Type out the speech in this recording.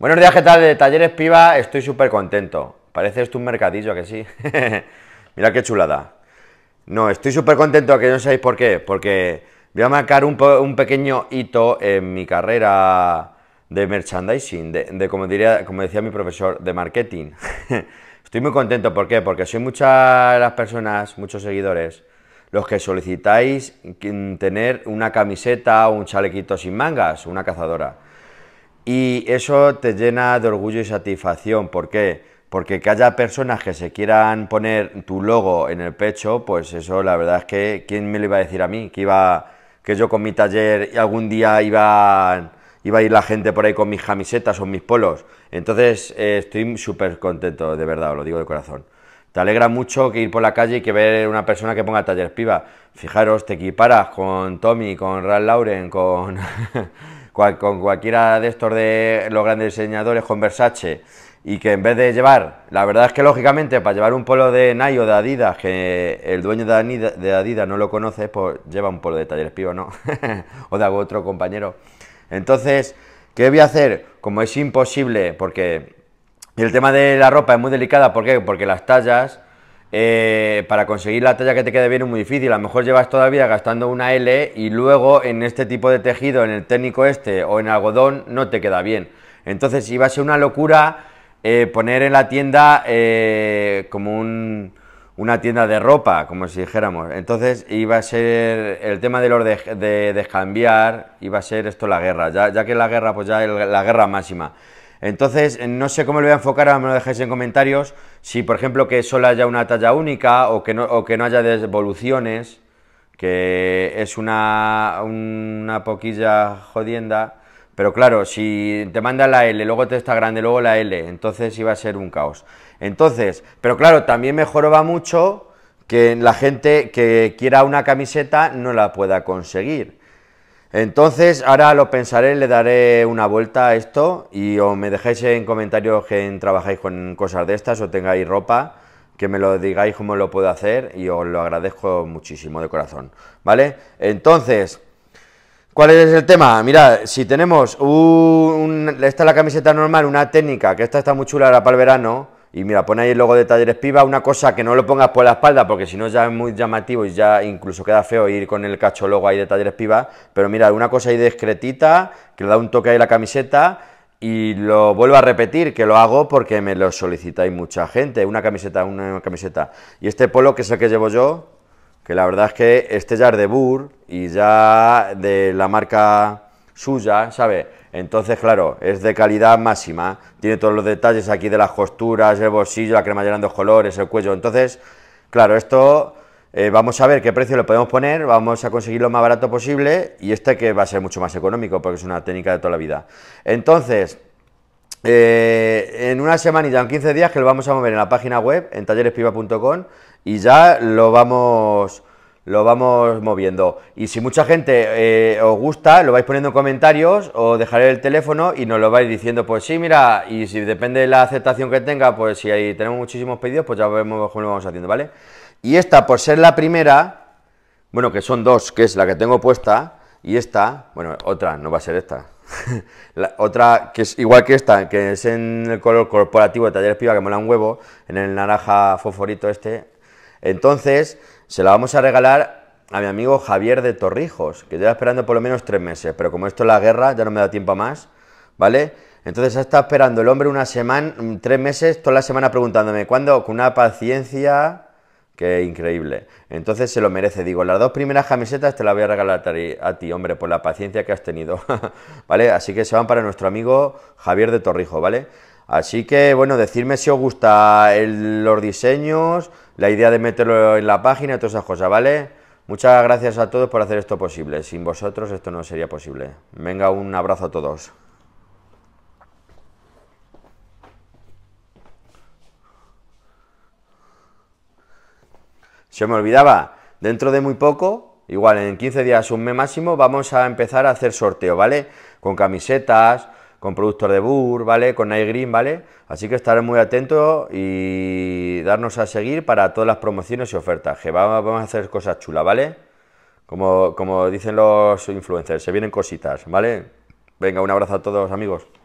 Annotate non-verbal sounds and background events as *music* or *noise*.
Buenos días, ¿qué tal? De Talleres Piva, estoy súper contento. Parece esto un mercadillo, que sí? *laughs* Mira qué chulada. No, estoy súper contento, que no sabéis por qué. Porque voy a marcar un, pequeño hito en mi carrera de merchandising, de, como, diría, como decía mi profesor, de marketing. *laughs* estoy muy contento, ¿por qué? Porque soy muchas las personas, muchos seguidores, los que solicitáis tener una camiseta, o un chalequito sin mangas, una cazadora. Y eso te llena de orgullo y satisfacción. ¿Por qué? Porque que haya personas que se quieran poner tu logo en el pecho, pues eso la verdad es que, ¿quién me lo iba a decir a mí? Que iba, que yo con mi taller algún día iba, iba a ir la gente por ahí con mis camisetas o mis polos. Entonces eh, estoy súper contento, de verdad, os lo digo de corazón. Te alegra mucho que ir por la calle y que ver una persona que ponga taller piba. Fijaros, te equiparas con Tommy, con Ralph Lauren, con... *laughs* con cualquiera de estos de los grandes diseñadores, con Versace, y que en vez de llevar, la verdad es que lógicamente para llevar un polo de Nike o de Adidas, que el dueño de Adidas, no lo conoce, pues lleva un polo de Talleres Pío, ¿no? *laughs* o de algún otro compañero. Entonces, ¿qué voy a hacer? Como es imposible, porque el tema de la ropa es muy delicada, ¿por qué? Porque las tallas eh, para conseguir la talla que te quede bien es muy difícil. A lo mejor llevas todavía gastando una L y luego en este tipo de tejido, en el técnico este o en algodón, no te queda bien. Entonces iba a ser una locura eh, poner en la tienda eh, como una tienda de ropa, como si dijéramos. Entonces iba a ser el tema de los de, cambiar, iba a ser esto la guerra, ya, que la guerra, pues ya la guerra máxima. Entonces, eh, no sé cómo lo voy a enfocar, ahora me lo dejáis en comentarios. Si, por ejemplo, que solo haya una talla única o que no, o que no haya devoluciones, que es una, una poquilla jodienda. Pero claro, si te manda la L, luego te está grande, luego la L, entonces iba a ser un caos. Entonces, pero claro, también va mucho que la gente que quiera una camiseta no la pueda conseguir. Entonces, ahora lo pensaré, le daré una vuelta a esto y o me dejéis en comentarios que trabajáis con cosas de estas o tengáis ropa, que me lo digáis cómo lo puedo hacer y os lo agradezco muchísimo de corazón, ¿vale? Entonces, ¿cuál es el tema? Mirad, si tenemos un, esta la camiseta normal, una técnica, que esta está muy chula para el verano, y mira, pone ahí el logo de Talleres Piva, una cosa que no lo pongas por la espalda, porque si no ya es muy llamativo y ya incluso queda feo ir con el cacho logo ahí de Talleres Piva, pero mira, una cosa ahí discretita, que le da un toque ahí a la camiseta, y lo vuelvo a repetir, que lo hago porque me lo solicitáis mucha gente, una camiseta, una camiseta. Y este polo, que es el que llevo yo, que la verdad es que este ya es de Burr, y ya de la marca suya, ¿sabe? Entonces, claro, es de calidad máxima. Tiene todos los detalles aquí de las costuras, el bolsillo, la cremallera en dos colores, el cuello. Entonces, claro, esto eh, vamos a ver qué precio le podemos poner, vamos a conseguir lo más barato posible y este que va a ser mucho más económico porque es una técnica de toda la vida. Entonces, eh, en una semanita, en 15 días, que lo vamos a mover en la página web, en tallerespiva.com y ya lo vamos lo vamos moviendo. Y si mucha gente eh, os gusta, lo vais poniendo en comentarios o dejaré el teléfono y nos lo vais diciendo, pues sí, mira, y si depende de la aceptación que tenga, pues si ahí tenemos muchísimos pedidos, pues ya vemos cómo lo vamos haciendo, ¿vale? Y esta, por ser la primera, bueno, que son dos, que es la que tengo puesta, y esta, bueno, otra, no va a ser esta. *laughs* la otra, que es igual que esta, que es en el color corporativo de Talleres Piva, que mola un huevo, en el naranja fosforito este. Entonces, se la vamos a regalar a mi amigo Javier de Torrijos, que lleva esperando por lo menos tres meses, pero como esto es la guerra, ya no me da tiempo más, ¿vale? Entonces ha estado esperando el hombre una semana, mm, tres meses, toda la semana preguntándome cuándo, con una paciencia que increíble. Entonces se lo merece, digo, las dos primeras camisetas te las voy a regalar a ti, hombre, por la paciencia que has tenido, *laughs* ¿vale? Así que se van para nuestro amigo Javier de Torrijos, ¿vale? Así que, bueno, decirme si os gusta los diseños, la idea de meterlo en la página y todas esas cosas, ¿vale? Muchas gracias a todos por hacer esto posible. Sin vosotros esto no sería posible. Venga, un abrazo a todos. Se me olvidaba, dentro de muy poco, igual en 15 días, un mes máximo, vamos a empezar a hacer sorteo, ¿vale? Con camisetas, con productor de Burr, ¿vale? Con Night Green, ¿vale? Así que estaré muy atentos y darnos a seguir para todas las promociones y ofertas, que vamos a hacer cosas chulas, ¿vale? Como, como dicen los influencers, se vienen cositas, ¿vale? Venga, un abrazo a todos, amigos.